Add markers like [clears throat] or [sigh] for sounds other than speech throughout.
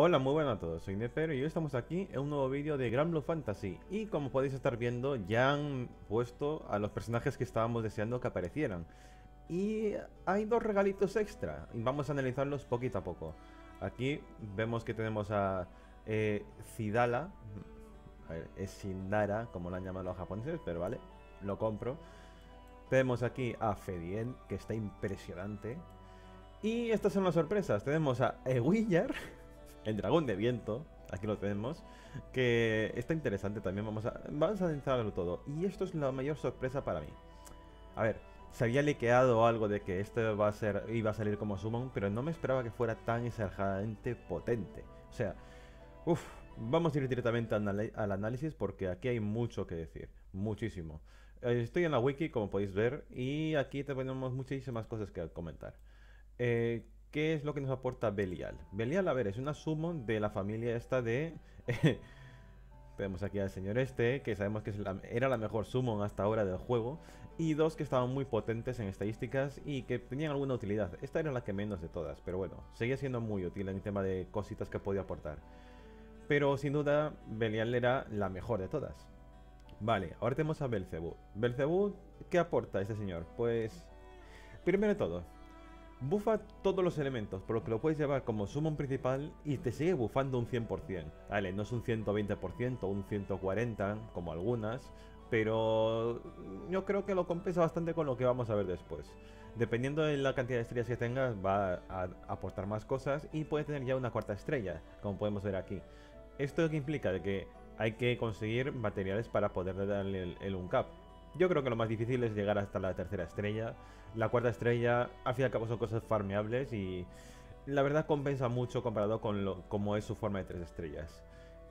Hola, muy buenas a todos, soy Neper y hoy estamos aquí en un nuevo vídeo de Grand Blue Fantasy y como podéis estar viendo ya han puesto a los personajes que estábamos deseando que aparecieran y hay dos regalitos extra y vamos a analizarlos poquito a poco. Aquí vemos que tenemos a eh, Zidala, a ver, es Sindara como la han llamado los japoneses, pero vale, lo compro. Tenemos aquí a Fedien, que está impresionante. Y estas son las sorpresas, tenemos a Eguillar el dragón de viento, aquí lo tenemos, que está interesante también, vamos a, vamos a analizarlo todo. Y esto es la mayor sorpresa para mí. A ver, se había liqueado algo de que esto iba a salir como summon, pero no me esperaba que fuera tan exageradamente potente. O sea, uff, vamos a ir directamente al, al análisis porque aquí hay mucho que decir, muchísimo. Eh, estoy en la wiki, como podéis ver, y aquí tenemos muchísimas cosas que comentar. Eh, ¿Qué es lo que nos aporta Belial? Belial, a ver, es una summon de la familia esta de... Tenemos [laughs] aquí al señor este, que sabemos que era la mejor summon hasta ahora del juego. Y dos que estaban muy potentes en estadísticas y que tenían alguna utilidad. Esta era la que menos de todas, pero bueno, seguía siendo muy útil en el tema de cositas que podía aportar. Pero sin duda, Belial era la mejor de todas. Vale, ahora tenemos a Belzebú ¿Belzebú ¿qué aporta este señor? Pues... Primero de todo, Bufa todos los elementos, por lo que lo puedes llevar como summon principal y te sigue bufando un 100%. Vale, no es un 120% un 140% como algunas, pero yo creo que lo compensa bastante con lo que vamos a ver después. Dependiendo de la cantidad de estrellas que tengas, va a aportar más cosas y puede tener ya una cuarta estrella, como podemos ver aquí. ¿Esto que implica? De que hay que conseguir materiales para poder darle el, el uncap. Yo creo que lo más difícil es llegar hasta la tercera estrella. La cuarta estrella, al fin y al cabo, son cosas farmeables y la verdad compensa mucho comparado con lo, como es su forma de tres estrellas.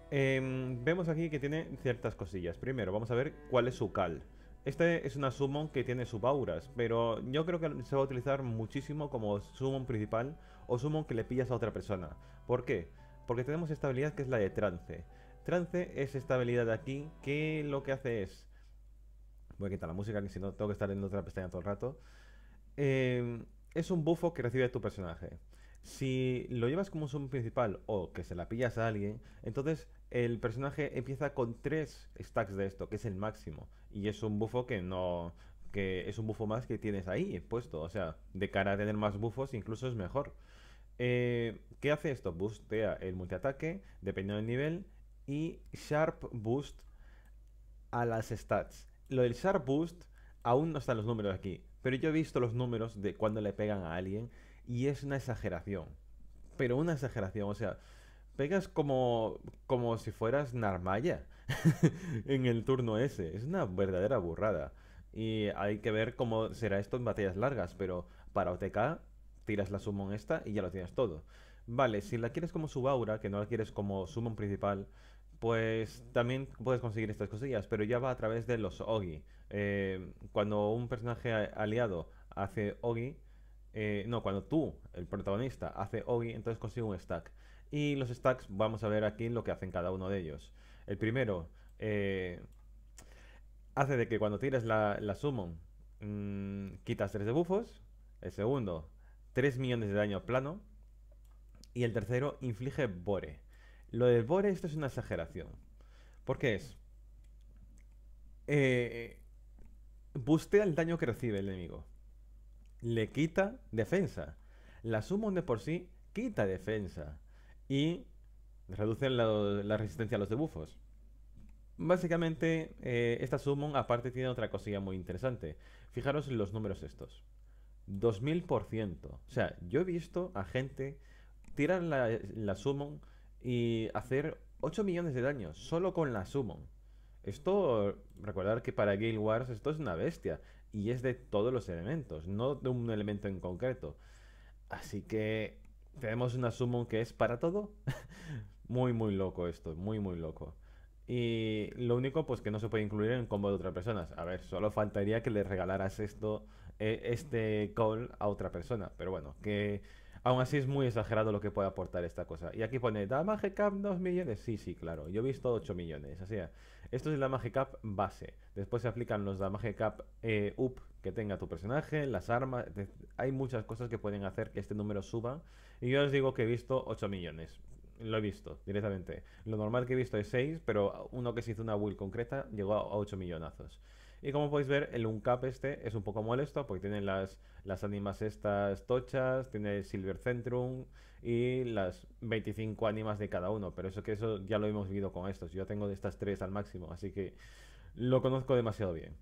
Em, vemos aquí que tiene ciertas cosillas. Primero, vamos a ver cuál es su cal. Este es una summon que tiene subauras, pero yo creo que se va a utilizar muchísimo como summon principal o summon que le pillas a otra persona. ¿Por qué? Porque tenemos esta habilidad que es la de trance. Trance es esta habilidad de aquí que lo que hace es Voy a quitar la música, que si no tengo que estar en otra pestaña todo el rato. Em, es un bufo que recibe tu personaje. Si lo llevas como un zoom principal o que se la pillas a alguien, entonces el personaje empieza con tres stacks de esto, que es el máximo. Y es un bufo que no. que es un bufo más que tienes ahí puesto. O sea, de cara a tener más bufos, incluso es mejor. Eh, ¿Qué hace esto? Boostea el multiataque, dependiendo del nivel, y Sharp Boost a las stats lo del Sharp Boost aún no están los números aquí, pero yo he visto los números de cuando le pegan a alguien y es una exageración. Pero una exageración, o sea, pegas como, como si fueras Narmaya [laughs] en el turno ese. Es una verdadera burrada. Y hay que ver cómo será esto en batallas largas, pero para OTK tiras la summon esta y ya lo tienes todo. Vale, si la quieres como subaura, que no la quieres como summon principal, pues también puedes conseguir estas cosillas, pero ya va a través de los Ogi. Eh, cuando un personaje aliado hace Ogi, eh, no, cuando tú, el protagonista, hace Ogi, entonces consigue un stack. Y los stacks, vamos a ver aquí lo que hacen cada uno de ellos. El primero, eh, hace de que cuando tires la, summon, mm, quitas 3 debufos El segundo, 3 millones de daño plano. Y el tercero, inflige bore. Lo de Bore, esto es una exageración. Porque es. Eh, bustea el daño que recibe el enemigo. Le quita defensa. La summon de por sí quita defensa. Y reduce la, resistencia a los debufos. Básicamente, eh, esta summon aparte tiene otra cosilla muy interesante. Fijaros en los números estos. 2000%. O sea, yo he visto a gente tirar la, la summon y hacer 8 millones de daño solo con la Summon. Esto, recordar que para Guild Wars esto es una bestia y es de todos los elementos, no de un elemento en concreto. Así que tenemos una Summon que es para todo. [laughs] muy, muy loco esto, muy, muy loco. Y lo único, pues que no se puede incluir en combo de otras personas. A ver, solo faltaría que le regalaras esto, eh, este call a otra persona. Pero bueno, que Aún así es muy exagerado lo que puede aportar esta cosa. Y aquí pone Damage Cap 2 millones. Sí, sí, claro. Yo he visto 8 millones. Así es. Esto es la Damage Cap base. Después se aplican los Damage Cap eh, up que tenga tu personaje, las armas. Hay muchas cosas que pueden hacer que este número suba. Y yo os digo que he visto 8 millones. Lo he visto directamente. Lo normal que he visto es 6, pero uno que se hizo una build concreta llegó a 8 millonazos. Y como podéis ver, el uncap este es un poco molesto porque tiene las, las ánimas estas tochas, tiene Silver Centrum y las 25 ánimas de cada uno. Pero eso que eso ya lo hemos vivido con estos. Yo tengo de estas tres al máximo, así que lo conozco demasiado bien.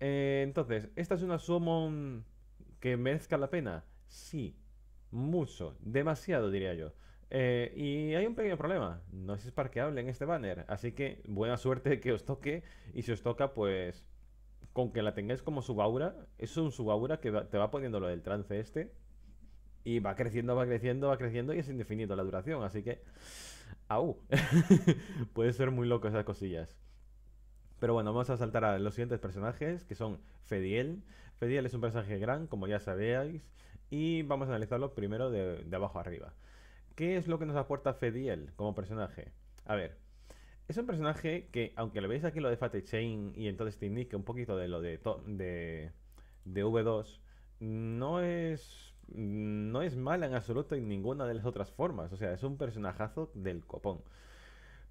Eh, entonces, ¿esta es una summon que merezca la pena? Sí, mucho, demasiado diría yo. Eh, y hay un pequeño problema, no es esparqueable en este banner, así que buena suerte que os toque y si os toca pues con que la tengáis como subaura, es un subaura que te va poniendo lo del trance este y va creciendo, va creciendo, va creciendo y es indefinido la duración, así que au, [laughs] puede ser muy loco esas cosillas. Pero bueno, vamos a saltar a los siguientes personajes, que son Fediel. Fediel es un personaje gran, como ya sabéis, y vamos a analizarlo primero de abajo arriba. ¿Qué es lo que nos aporta Fediel como personaje? A ver, es un personaje que, aunque lo veis aquí lo de Fate Chain y entonces te indique un poquito de lo de, de, V2, no es, no es mala en absoluto en ninguna de las otras formas. O sea, es un personajazo del copón.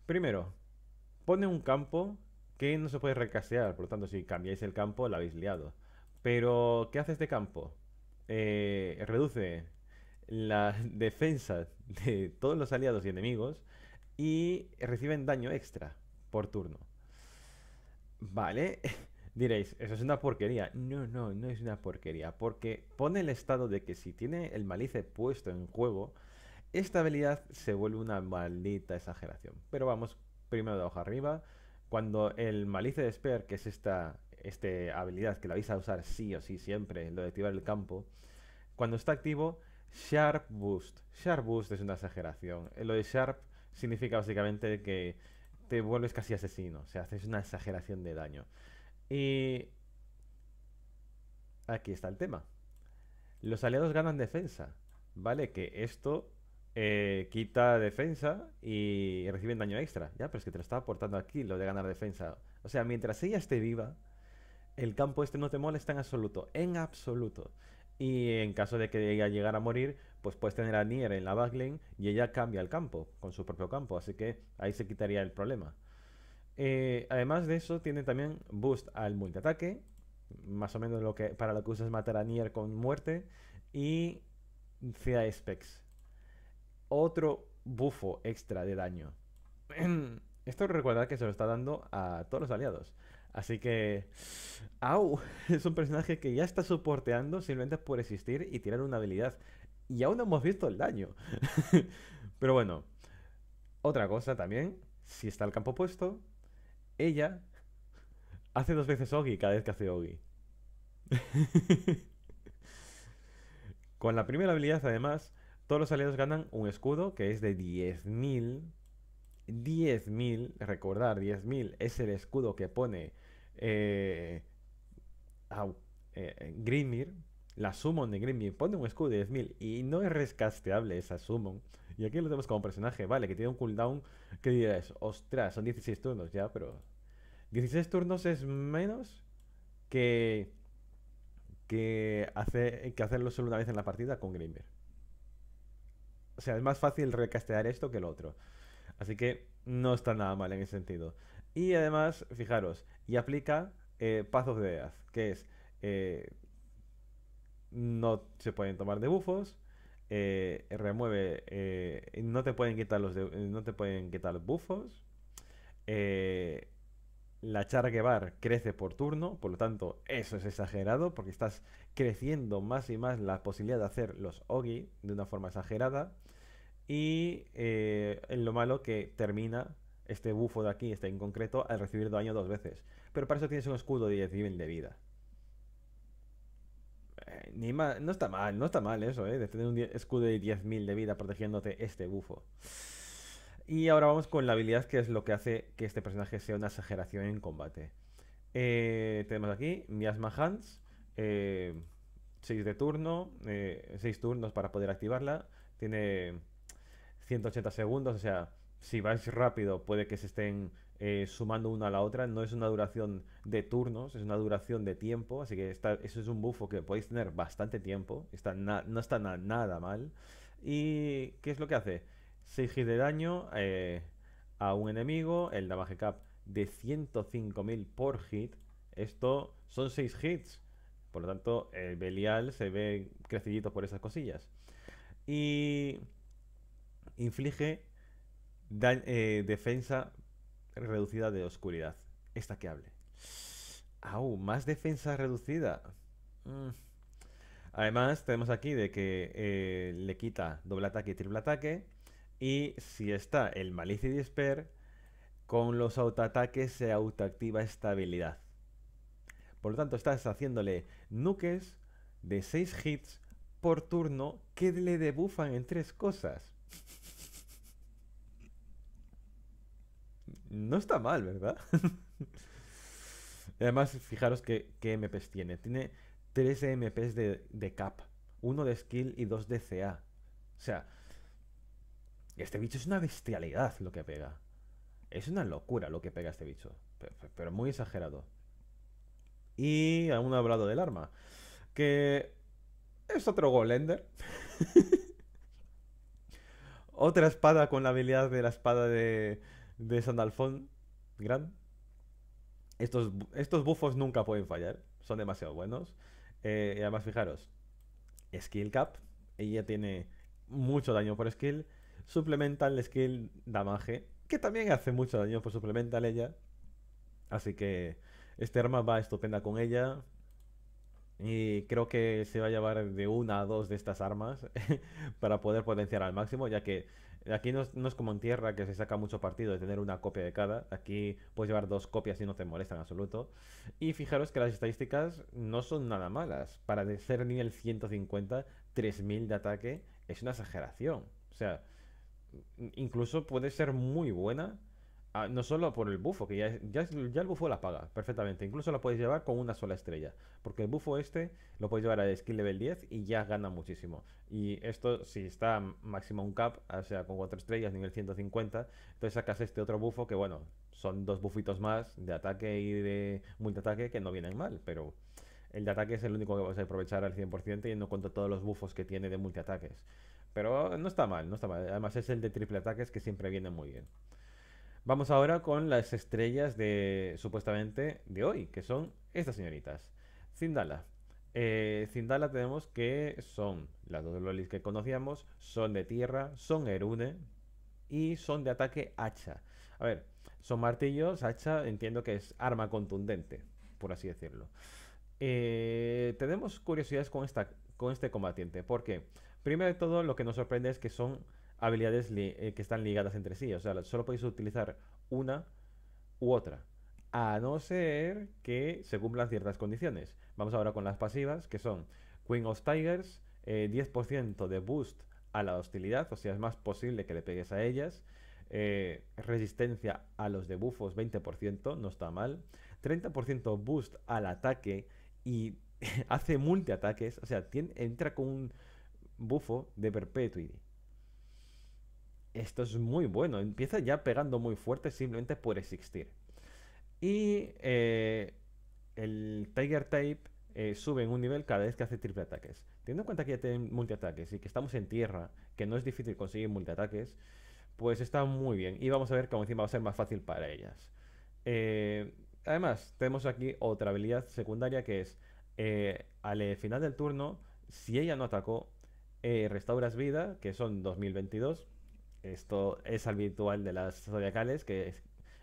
Primero, pone un campo que no se puede recasear, por lo tanto, si cambiáis el campo, lo habéis liado. Pero, ¿qué hace este campo? Eh, reduce la defensa de todos los aliados y enemigos y reciben daño extra por turno. Vale, [laughs] diréis, eso es una porquería. No, no, no es una porquería, porque pone el estado de que si tiene el malice puesto en juego, esta habilidad se vuelve una maldita exageración. Pero vamos, primero de hoja arriba, cuando el malice de que es esta Esta habilidad que la vais a usar sí o sí siempre, lo de activar el campo, cuando está activo, Sharp Boost. Sharp Boost es una exageración. Eh, lo de Sharp significa básicamente que te vuelves casi asesino. O sea, haces una exageración de daño. Y aquí está el tema. Los aliados ganan defensa. Vale, que esto eh, quita defensa y reciben daño extra. Ya, pero es que te lo estaba aportando aquí lo de ganar defensa. O sea, mientras ella esté viva, el campo este no te molesta en absoluto. En absoluto. Y en caso de que ella llegara a morir, pues puedes tener a Nier en la backlane y ella cambia el campo, con su propio campo. Así que ahí se quitaría el problema. Eh, además de eso, tiene también boost al multiataque. Más o menos lo que, para lo que usas matar a Nier con muerte. Y CA Specs. Otro bufo extra de daño. [clears throat] Esto recuerda que se lo está dando a todos los aliados. Así que, au, [laughs] es un personaje que ya está soporteando simplemente por existir y tirar una habilidad. Y aún no hemos visto el daño. [laughs] Pero bueno, otra cosa también, si está al campo puesto, ella hace dos veces Ogi cada vez que hace Ogi. [laughs] Con la primera habilidad, además, todos los aliados ganan un escudo que es de 10.000. 10.000, recordar, 10.000 es el escudo que pone eh, eh, Grimir, la summon de Grimir, pone un escudo de 10.000 y no es rescasteable esa summon. Y aquí lo tenemos como personaje, vale, que tiene un cooldown que dirás, ostras, son 16 turnos ya, pero 16 turnos es menos que que, que hacerlo solo una vez en la partida con Grimir. O sea, es más fácil recastear esto que el otro. Así que no está nada mal en ese sentido. Y además, fijaros, y aplica eh, pasos de Edad, que es eh, no se pueden tomar debufos, eh, remueve, eh, no te pueden quitar los no te pueden quitar bufos, la charge bar crece por turno, por lo tanto eso es exagerado porque estás creciendo más y más la posibilidad de hacer los ogi de una forma exagerada y en lo malo que termina este bufo de aquí, está en concreto, al recibir daño dos veces. Pero para eso tienes un escudo de 10.000 de vida. Eh, ni no está mal, no está mal eso, ¿eh? De tener un escudo de 10.000 de vida protegiéndote este bufo. Y ahora vamos con la habilidad que es lo que hace que este personaje sea una exageración en combate. Eh, tenemos aquí Miasma Hands, 6 eh, de turno, 6 turnos para poder activarla. Tiene 180 segundos, o sea, si vais rápido puede que se estén eh, sumando una a la otra. No es una duración de turnos, es una duración de tiempo. Así que eso es un bufo que podéis tener bastante tiempo. no está nada mal. ¿Y qué es lo que hace? 6 hits de daño eh, a un enemigo. El damage cap de 105.000 por hit. Esto son 6 hits. Por lo tanto, el Belial se ve crecidito por esas cosillas. Y inflige eh, defensa reducida de oscuridad. Esta que hable. aún más defensa reducida. Mm. Además, tenemos aquí de que eh, le quita doble ataque y triple ataque. Y si está el Malice y Disper, con los autoataques se autoactiva estabilidad Por lo tanto, estás haciéndole nuques de 6 hits por turno que le debufan en tres cosas. No está mal, ¿verdad? [laughs] Además, fijaros qué, MPs tiene. Tiene 13 MPs de, cap, uno de skill y dos de CA. O sea, este bicho es una bestialidad lo que pega. Es una locura lo que pega este bicho. Pero, muy exagerado. Y aún ha hablado del arma. Que es otro Golender. [laughs] Otra espada con la habilidad de la espada de, de San Gran. Estos, estos bufos nunca pueden fallar, son demasiado buenos. Eh, y además, fijaros, Skill Cap, ella tiene mucho daño por skill. Suplemental Skill Damage, que también hace mucho daño por Suplemental ella. Así que este arma va estupenda con ella. Y creo que se va a llevar de una a dos de estas armas [laughs] para poder potenciar al máximo, ya que Aquí no, es como en tierra que se saca mucho partido de tener una copia de cada. Aquí puedes llevar dos copias y no te molesta en absoluto. Y fijaros que las estadísticas no son nada malas. Para ser nivel 150, 3000 de ataque es una exageración. O sea, incluso puede ser muy buena Ah, no solo por el bufo, que ya, el bufo la paga perfectamente. Incluso la podéis llevar con una sola estrella. Porque el bufo este lo podéis llevar a skill level 10 y ya gana muchísimo. Y esto, si está máximo un cap, o ah, sea, con cuatro estrellas, nivel 150, entonces sacas este otro bufo que, bueno, son dos bufitos más de ataque y de multiataque que no vienen mal. Pero el de ataque es el único que vas a aprovechar al 100% y no cuenta todos los bufos que tiene de multiataques. Pero no está mal, no está mal. Además es el de triple ataques que siempre viene muy bien. Vamos ahora con las estrellas de supuestamente de hoy, que son estas señoritas. Zindala. Eh, Zindala tenemos que son las dos lolis que conocíamos, son de tierra, son Erune y son de ataque hacha. A ver, son martillos, hacha entiendo que es arma contundente, por así decirlo. Eh, tenemos curiosidades con, esta, con este combatiente, porque primero de todo lo que nos sorprende es que son habilidades eh, que están ligadas entre sí. O sea, solo podéis utilizar una u otra. A no ser que se cumplan ciertas condiciones. Vamos ahora con las pasivas, que son Queen of Tigers, 10% eh, de boost a la hostilidad, o sea, es más posible que le pegues a ellas. Eh, resistencia a los debufos, 20%, no está mal. 30% boost al ataque y [laughs] hace multiataques, o sea, entra con un bufo de Perpetuity esto es muy bueno. Empieza ya pegando muy fuerte simplemente por existir. Y eh, el Tiger Tape eh, sube en un nivel cada vez que hace triple ataques. Teniendo en cuenta que ya tiene multiataques y que estamos en tierra, que no es difícil conseguir multiataques, pues está muy bien. Y vamos a ver cómo encima va a ser más fácil para ellas. Eh, además, tenemos aquí otra habilidad secundaria que es al final del turno, si ella no atacó, restauras vida, que son 2022, esto es habitual de las zodiacales, que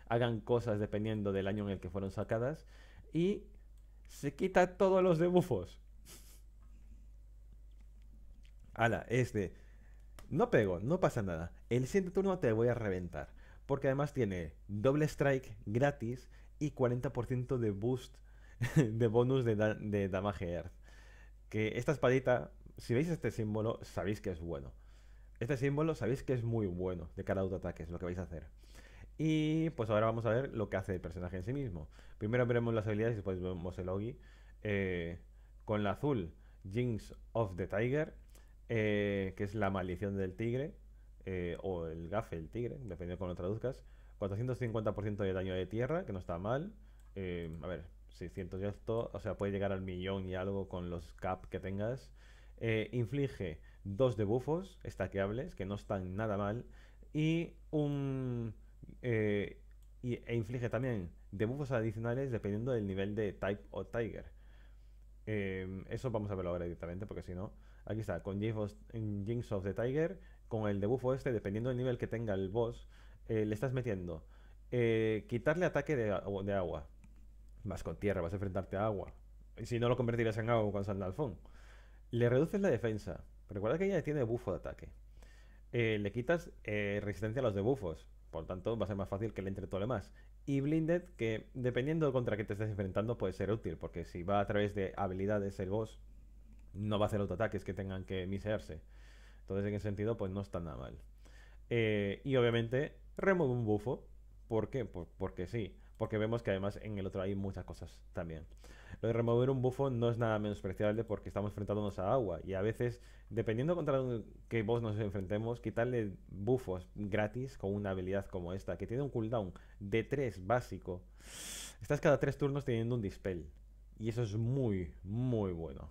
hagan cosas dependiendo del año en el que fueron sacadas, y se quita todos los debufos. Ala, este No pego, no pasa nada. El siguiente turno te voy a reventar. Porque además tiene doble strike gratis y 40% de boost [laughs] de bonus de, de damage earth. Que esta espadita, si veis este símbolo, sabéis que es bueno. Este símbolo sabéis que es muy bueno de cara a autoataques, lo que vais a hacer. Y pues ahora vamos a ver lo que hace el personaje en sí mismo. Primero veremos las habilidades y después vemos el Ogi. Eh, con la azul, Jinx of the Tiger, eh, que es la maldición del tigre, eh, o el gafe del tigre, dependiendo de cómo lo traduzcas. 450% de daño de tierra, que no está mal. a ver, 600 y esto, o sea, puede llegar al millón y algo con los cap que tengas. inflige dos debufos estaqueables, que no están nada mal, y un... Eh, e inflige también debufos adicionales dependiendo del nivel de Type o Tiger. Em, eso vamos a verlo ahora directamente porque si no, aquí está, con Jinx of the Tiger, con el debufo este, dependiendo del nivel que tenga el boss, eh, le estás metiendo eh, quitarle ataque de, de, agua. Vas con tierra, vas a enfrentarte a agua. Y si no lo convertirás en agua con Sandalfón. Le reduces la defensa, Recuerda que ella tiene bufo de ataque. Eh, le quitas eh, resistencia a los debufos, Por tanto, va a ser más fácil que le entre lo más. Y Blinded, que dependiendo contra qué te estés enfrentando, puede ser útil. Porque si va a través de habilidades el boss, no va a hacer ataques que tengan que misearse. Entonces, en ese sentido, pues no está nada mal. Eh, y obviamente, remueve un bufo. ¿Por qué? porque sí porque vemos que además en el otro hay muchas cosas también. Lo de remover un bufo no es nada menos preciable porque estamos enfrentándonos a agua y a veces, dependiendo contra qué vos nos enfrentemos, quitarle bufos gratis con una habilidad como esta, que tiene un cooldown de 3 básico, estás cada 3 turnos teniendo un dispel y eso es muy, muy bueno.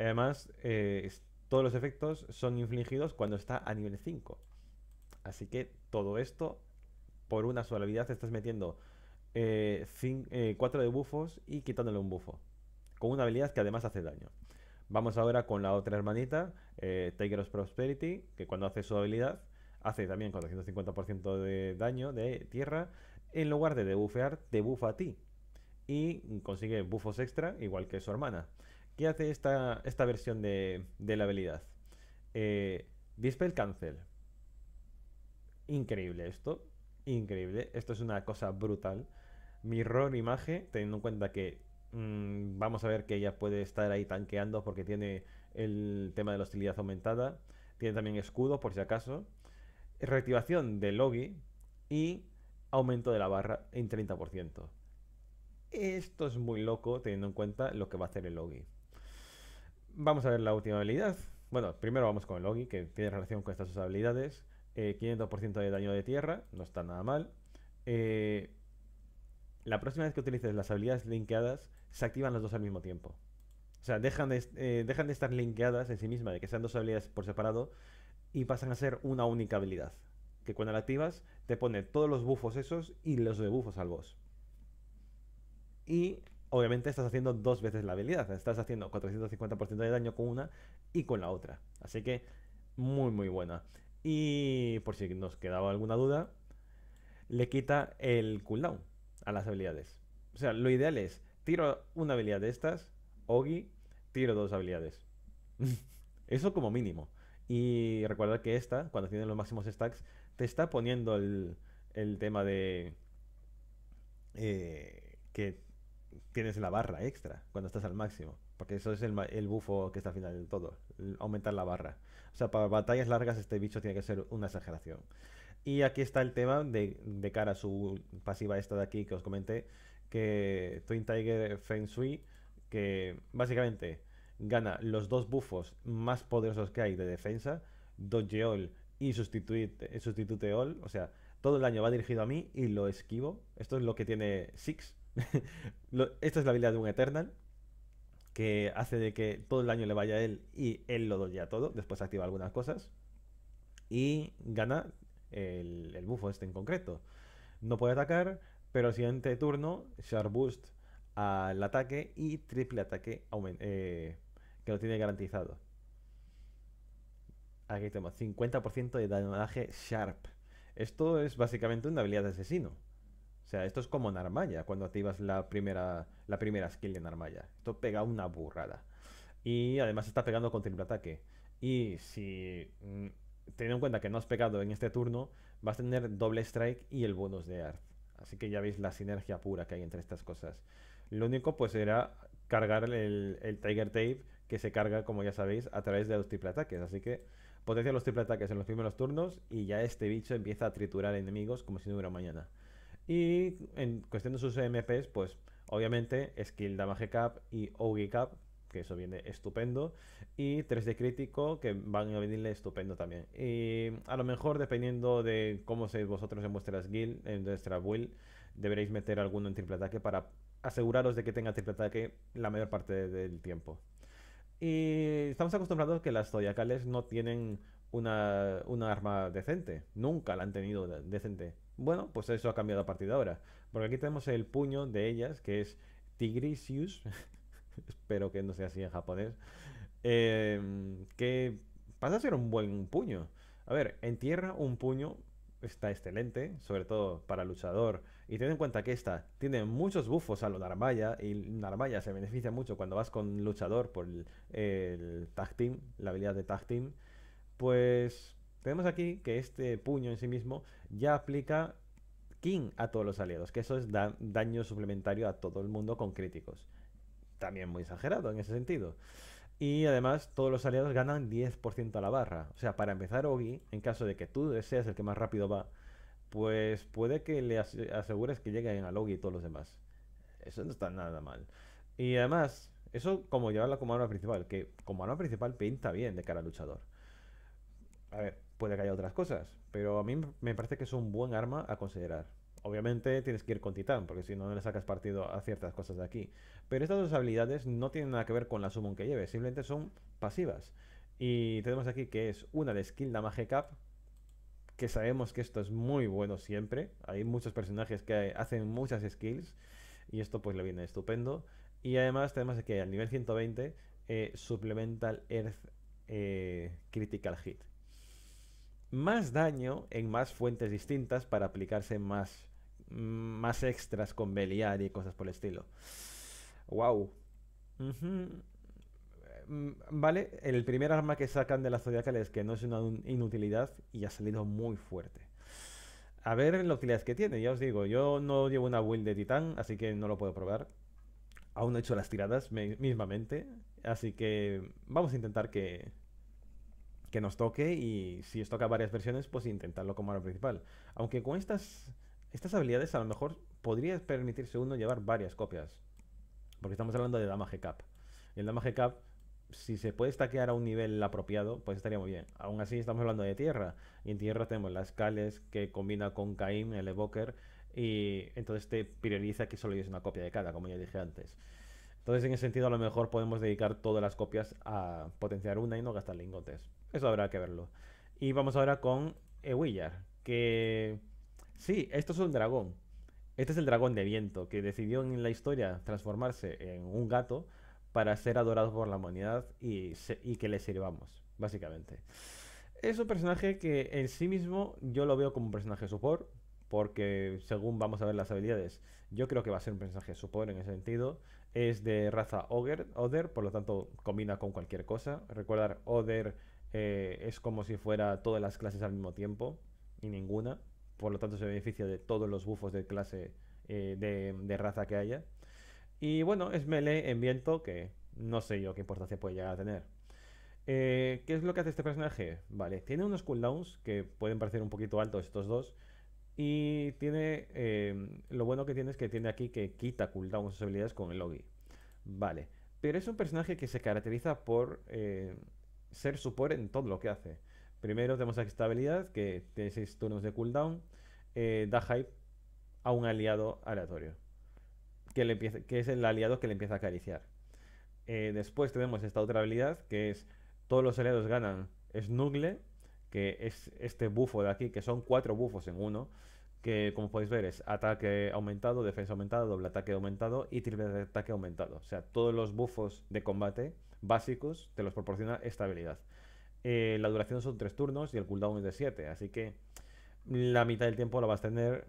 Además, eh, todos los efectos son infligidos cuando está a nivel 5. Así que todo esto, por una sola habilidad, te estás metiendo 4 de bufos y quitándole un bufo. Con una habilidad que además hace daño. Vamos ahora con la otra hermanita, eh, of Prosperity, que cuando hace su habilidad hace también 450% de daño de tierra. En lugar de debufear, debufa a ti. Y consigue bufos extra, igual que su hermana. ¿Qué hace esta, esta versión de, la habilidad? Eh, dispel Cancel. Increíble esto increíble. Esto es una cosa brutal. Mirror imagen, teniendo en cuenta que mm, vamos a ver que ella puede estar ahí tanqueando porque tiene el tema de la hostilidad aumentada. Tiene también escudo, por si acaso. Reactivación de Logi y aumento de la barra en 30%. Esto es muy loco teniendo en cuenta lo que va a hacer el Logi. Vamos a ver la última habilidad. Bueno, primero vamos con el Logi, que tiene relación con estas dos habilidades eh, 500% de daño de tierra, no está nada mal. Eh, la próxima vez que utilices las habilidades linkeadas, se activan las dos al mismo tiempo. O sea, dejan de, eh, dejan de estar linkeadas en sí mismas, de que sean dos habilidades por separado, y pasan a ser una única habilidad. Que cuando la activas, te pone todos los bufos esos y los debufos al boss. Y obviamente estás haciendo dos veces la habilidad. Estás haciendo 450% de daño con una y con la otra. Así que muy, muy buena. Y por si nos quedaba alguna duda, le quita el cooldown a las habilidades. O sea, lo ideal es, tiro una habilidad de estas, Ogi, tiro dos habilidades. [laughs] Eso como mínimo. Y recuerda que esta, cuando tiene los máximos stacks, te está poniendo el, tema de eh, que tienes la barra extra cuando estás al máximo. Porque eso es el, el bufo que está al final del todo, aumentar la barra sea, para batallas largas este bicho tiene que ser una exageración. Y aquí está el tema de, cara a su pasiva esta de aquí que os comenté, que Twin Tiger Feng Shui, que básicamente gana los dos bufos más poderosos que hay de defensa, All y Substitute, All, o sea, todo el año va dirigido a mí y lo esquivo. Esto es lo que tiene Six. [laughs] esto es la habilidad de un Eternal, que hace de que todo el daño le vaya a él y él lo a todo, después activa algunas cosas y gana el, el bufo este en concreto. No puede atacar, pero el siguiente turno, Sharp Boost al ataque y triple ataque eh, que lo tiene garantizado. Aquí tenemos 50% de daño Sharp. Esto es básicamente una habilidad de asesino. O sea, esto es como Narmaya, cuando activas la primera, skill de Narmaya. Esto pega una burrada. Y además está pegando con triple ataque. Y si mm, teniendo en cuenta que no has pegado en este turno, vas a tener doble strike y el bonus de art, Así que ya veis la sinergia pura que hay entre estas cosas. Lo único pues era cargar el, el Tiger Tape que se carga, como ya sabéis, a través de los triple ataques. Así que potencia los triple ataques en los primeros turnos y ya este bicho empieza a triturar enemigos como si no hubiera mañana. Y en cuestión de sus MPs, pues obviamente Skill Damage Cap y Ogi Cap, que eso viene estupendo, y 3 d crítico, que van a venirle estupendo también. Y a lo mejor, dependiendo de cómo seáis vosotros en vuestra skill, en vuestra build, deberéis meter alguno en triple ataque para aseguraros de que tenga triple ataque la mayor parte del tiempo. Y estamos acostumbrados que las zodiacales no tienen una, una arma decente, nunca la han tenido decente. Bueno, pues eso ha cambiado a partir de ahora. Porque aquí tenemos el puño de ellas, que es Tigrisius. [laughs] espero que no sea así en japonés. Em, que pasa a ser un buen puño. A ver, en tierra un puño está excelente, sobre todo para luchador. Y ten en cuenta que esta tiene muchos bufos a lo Narmaya. Y Narmaya se beneficia mucho cuando vas con luchador por el, el tag team, la habilidad de tag team. Pues Vemos aquí que este puño en sí mismo ya aplica King a todos los aliados, que eso es daño suplementario a todo el mundo con críticos. También muy exagerado en ese sentido. Y además todos los aliados ganan 10% a la barra. O sea, para empezar Ogi, en caso de que tú seas el que más rápido va, pues puede que le asegures que lleguen al Ogi y todos los demás. Eso no está nada mal. Y además, eso como llevarla como arma principal, que como arma principal pinta bien de cara al luchador. A ver, puede que haya otras cosas, pero a mí me parece que es un buen arma a considerar. Obviamente tienes que ir con Titán, porque si no, no le sacas partido a ciertas cosas de aquí. Pero estas dos habilidades no tienen nada que ver con la summon que lleves, simplemente son pasivas. Y tenemos aquí que es una de skill damage cap, que sabemos que esto es muy bueno siempre. Hay muchos personajes que hacen muchas skills, y esto pues le viene estupendo. Y además tenemos aquí al nivel 120, eh, Supplemental Earth eh, Critical Hit, más daño en más fuentes distintas para aplicarse más, más extras con Beliar y cosas por el estilo. Wow. Mm, vale, el primer arma que sacan de la zodiacales es que no es una inutilidad y ha salido muy fuerte. A ver la utilidad que tiene, ya os digo, yo no llevo una build de titán, así que no lo puedo probar. Aún no he hecho las tiradas mismamente, así que vamos a intentar que, que nos toque y si os toca varias versiones, pues intentarlo como arma principal. Aunque con estas, estas habilidades a lo mejor podría permitirse uno llevar varias copias. Porque estamos hablando de Damage Cap. Y el Damage Cap, si se puede stackear a un nivel apropiado, pues estaría muy bien. Aún así estamos hablando de tierra. Y en tierra tenemos las cales que combina con Caim, el evoker. Y entonces te prioriza que solo lleves una copia de cada, como ya dije antes. Entonces en ese sentido a lo mejor podemos dedicar todas las copias a potenciar una y no gastar lingotes. Eso habrá que verlo. Y vamos ahora con Ewillar, eh, que sí, esto es un dragón. Este es el dragón de viento que decidió en la historia transformarse en un gato para ser adorado por la humanidad y, que le sirvamos, básicamente. Es un personaje que en sí mismo yo lo veo como un personaje support, porque según vamos a ver las habilidades, yo creo que va a ser un personaje support en ese sentido. Es de raza Ogre, Oder, por lo tanto combina con cualquier cosa. Recordar, Oder eh, es como si fuera todas las clases al mismo tiempo y ninguna. Por lo tanto, se beneficia de todos los bufos de clase eh, de, raza que haya. Y bueno, es melee en viento que no sé yo qué importancia puede llegar a tener. Eh, ¿Qué es lo que hace este personaje? Vale, tiene unos cooldowns que pueden parecer un poquito altos estos dos. Y tiene. lo bueno que tiene es que tiene aquí que quita cooldowns sus habilidades con el Logi. Vale. Pero es un personaje que se caracteriza por ser support en todo lo que hace. Primero tenemos aquí esta habilidad que tiene 6 turnos de cooldown, eh, da hype a un aliado aleatorio, que, le que es el aliado que le empieza a acariciar. Eh, después tenemos esta otra habilidad que es todos los aliados ganan Snuggle, que es este bufo de aquí, que son cuatro bufos en uno, que como podéis ver es ataque aumentado, defensa aumentada, doble ataque aumentado y triple ataque aumentado. O sea, todos los bufos de combate básicos te los proporciona esta habilidad. Eh, la duración son 3 turnos y el cooldown es de 7, así que la mitad del tiempo la vas a tener,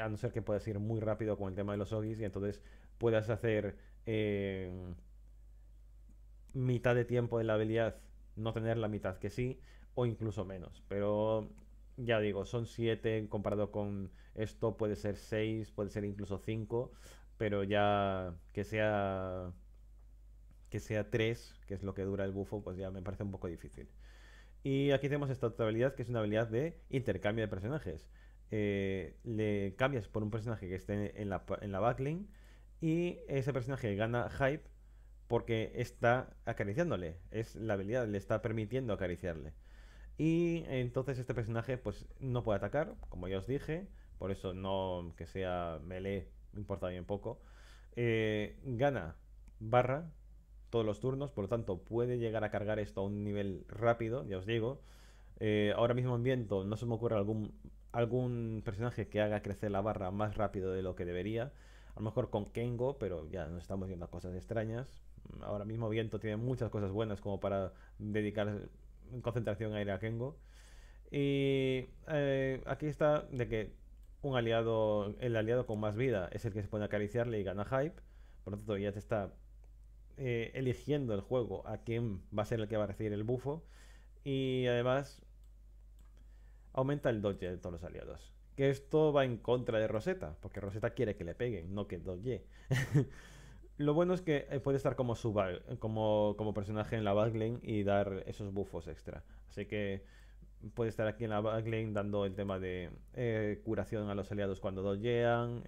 a no ser que puedas ir muy rápido con el tema de los ogis y entonces puedas hacer eh, mitad de tiempo de la habilidad, no tener la mitad que sí, o incluso menos. Pero ya digo, son 7 comparado con esto, puede ser 6, puede ser incluso 5, pero ya que sea que sea 3, que es lo que dura el bufo, pues ya me parece un poco difícil. Y aquí tenemos esta otra habilidad, que es una habilidad de intercambio de personajes. Eh, le cambias por un personaje que esté en la, backlink y ese personaje gana hype porque está acariciándole. Es la habilidad, le está permitiendo acariciarle. Y entonces este personaje pues no puede atacar, como ya os dije, por eso no que sea melee, Me importa bien poco. Eh, gana barra todos los turnos, por lo tanto puede llegar a cargar esto a un nivel rápido, ya os digo. Eh, ahora mismo en viento no se me ocurre algún, algún personaje que haga crecer la barra más rápido de lo que debería. A lo mejor con Kengo, pero ya nos estamos viendo cosas extrañas. Mm, ahora mismo viento tiene muchas cosas buenas como para dedicar concentración a ir a Kengo. Y eh, aquí está de que un aliado, el aliado con más vida es el que se puede a acariciarle y gana hype. Por lo tanto, ya te está eh, eligiendo el juego a quién va a ser el que va a recibir el bufo. Y además aumenta el dodge de todos los aliados. Que esto va en contra de Rosetta, porque Rosetta quiere que le peguen, no que dodge. [laughs] Lo bueno es que eh, puede estar como, sub como, como personaje en la backlane y dar esos bufos extra. Así que puede estar aquí en la backlane dando el tema de eh, curación a los aliados cuando dodgean.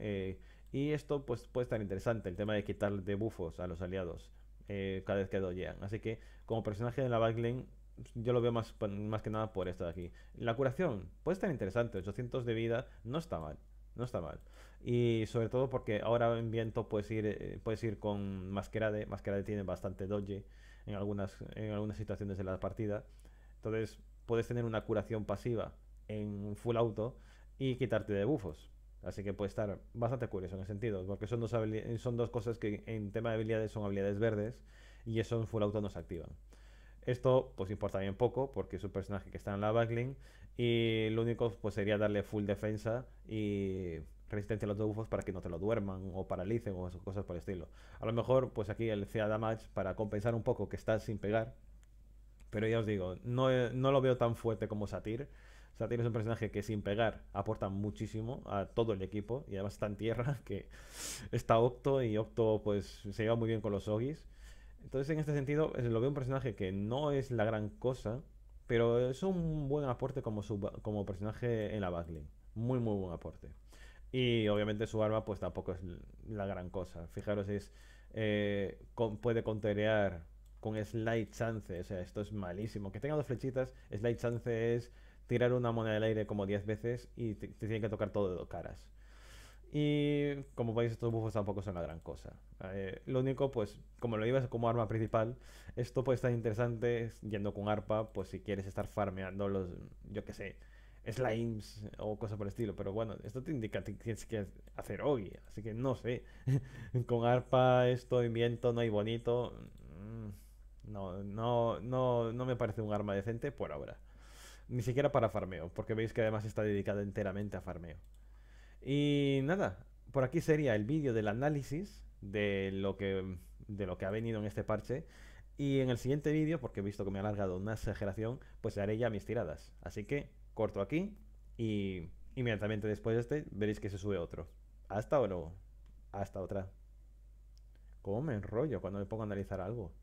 y esto pues puede estar interesante, el tema de quitar de bufos a los aliados. Eh, cada vez que doyean. Así que como personaje de la backlane yo lo veo más, más que nada por esto de aquí. La curación puede estar interesante, 800 de vida no está mal. No está mal. Y sobre todo porque ahora en viento puedes ir, eh, puedes ir con Masquerade. Masquerade tiene bastante doge en algunas, en algunas situaciones de la partida. Entonces puedes tener una curación pasiva en full auto y quitarte de bufos. Así que puede estar bastante curioso en ese sentido, porque son dos, son dos cosas que en tema de habilidades son habilidades verdes y eso en full auto no se activan. Esto pues importa bien poco porque es un personaje que está en la backlink y lo único pues sería darle full defensa y resistencia a los debufos para que no te lo duerman o paralicen o cosas por el estilo. A lo mejor pues aquí el CA Damage para compensar un poco que está sin pegar, pero ya os digo, no, no lo veo tan fuerte como Satir o sea, tienes un personaje que sin pegar aporta muchísimo a todo el equipo y además está en tierra, [laughs] que está Octo y Octo pues se lleva muy bien con los Ogis. Entonces en este sentido lo veo un personaje que no es la gran cosa, pero es un buen aporte como, como personaje en la battling Muy, muy buen aporte. Y obviamente su arma pues tampoco es la gran cosa. Fijaros, es eh, puede conterear con Slight Chance. O sea, esto es malísimo. Que tenga dos flechitas, Slight Chance es tirar una moneda al aire como 10 veces y te, tiene que tocar todo de dos caras. Y como veis estos bufos tampoco son la gran cosa. Eh, lo único, pues, como lo ibas como arma principal, esto puede estar interesante yendo con arpa, pues si quieres estar farmeando los, yo qué sé, slimes o cosas por el estilo. Pero bueno, esto te indica que tienes que hacer ogi, así que no sé. [laughs] con arpa, esto, viento no hay bonito. Mm, no, no, no, no me parece un arma decente por ahora. Ni siquiera para farmeo, porque veis que además está dedicado enteramente a farmeo. Y nada, por aquí sería el vídeo del análisis de lo que, de lo que ha venido en este parche. Y en el siguiente vídeo, porque he visto que me ha alargado una exageración, pues haré ya mis tiradas. Así que corto aquí y inmediatamente después de este veréis que se sube otro. Hasta luego. Hasta otra. ¿Cómo me enrollo cuando me pongo a analizar algo?